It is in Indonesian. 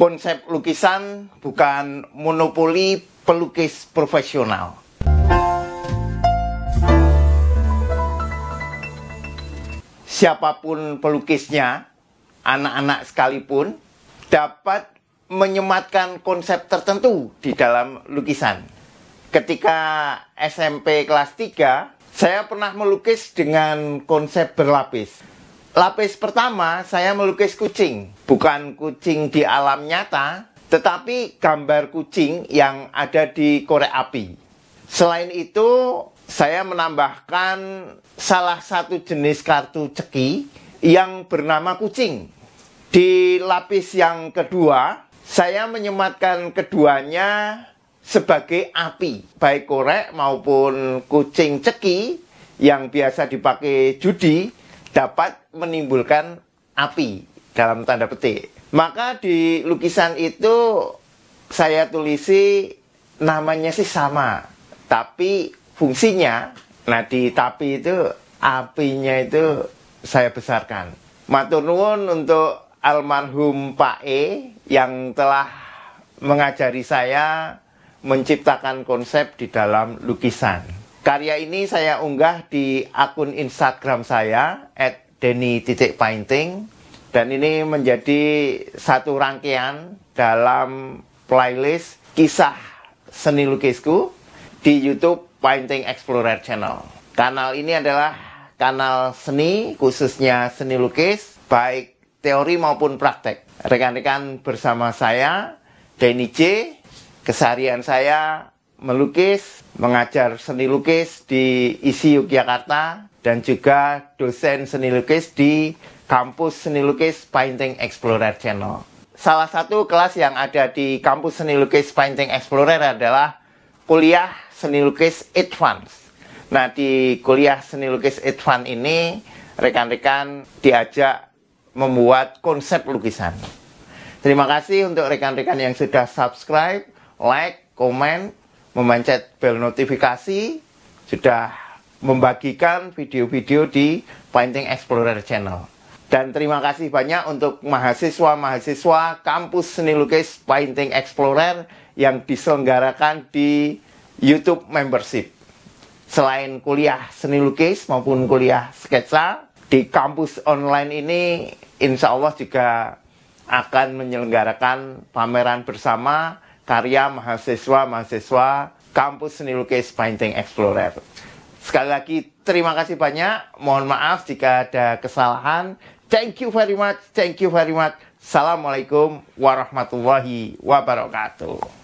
konsep lukisan bukan monopoli pelukis profesional. Siapapun pelukisnya, anak-anak sekalipun, dapat menyematkan konsep tertentu di dalam lukisan. Ketika SMP kelas 3, saya pernah melukis dengan konsep berlapis. Lapis pertama saya melukis kucing, bukan kucing di alam nyata, tetapi gambar kucing yang ada di korek api. Selain itu, saya menambahkan salah satu jenis kartu ceki yang bernama kucing. Di lapis yang kedua, saya menyematkan keduanya sebagai api, baik korek maupun kucing ceki yang biasa dipakai judi dapat menimbulkan api dalam tanda petik. Maka di lukisan itu saya tulisi namanya sih sama, tapi fungsinya nah di tapi itu apinya itu saya besarkan. Matur nuwun untuk almarhum Pak E yang telah mengajari saya menciptakan konsep di dalam lukisan. Karya ini saya unggah di akun Instagram saya @deni_painting dan ini menjadi satu rangkaian dalam playlist kisah seni lukisku di YouTube Painting Explorer Channel. Kanal ini adalah kanal seni khususnya seni lukis baik teori maupun praktek. Rekan-rekan bersama saya Denny C. Keseharian saya melukis, mengajar seni lukis di ISI Yogyakarta, dan juga dosen seni lukis di kampus seni lukis Painting Explorer Channel. Salah satu kelas yang ada di kampus seni lukis Painting Explorer adalah kuliah seni lukis advance. Nah, di kuliah seni lukis advance ini rekan-rekan diajak membuat konsep lukisan. Terima kasih untuk rekan-rekan yang sudah subscribe, like, komen, memencet bel notifikasi, sudah membagikan video-video di Painting Explorer Channel. Dan terima kasih banyak untuk mahasiswa-mahasiswa kampus seni lukis Painting Explorer yang diselenggarakan di YouTube membership. Selain kuliah seni lukis maupun kuliah sketsa, di kampus online ini insya Allah juga akan menyelenggarakan pameran bersama karya mahasiswa-mahasiswa kampus seni lukis Painting Explorer. Sekali lagi terima kasih banyak. Mohon maaf jika ada kesalahan. Thank you very much. Thank you very much. Assalamualaikum warahmatullahi wabarakatuh.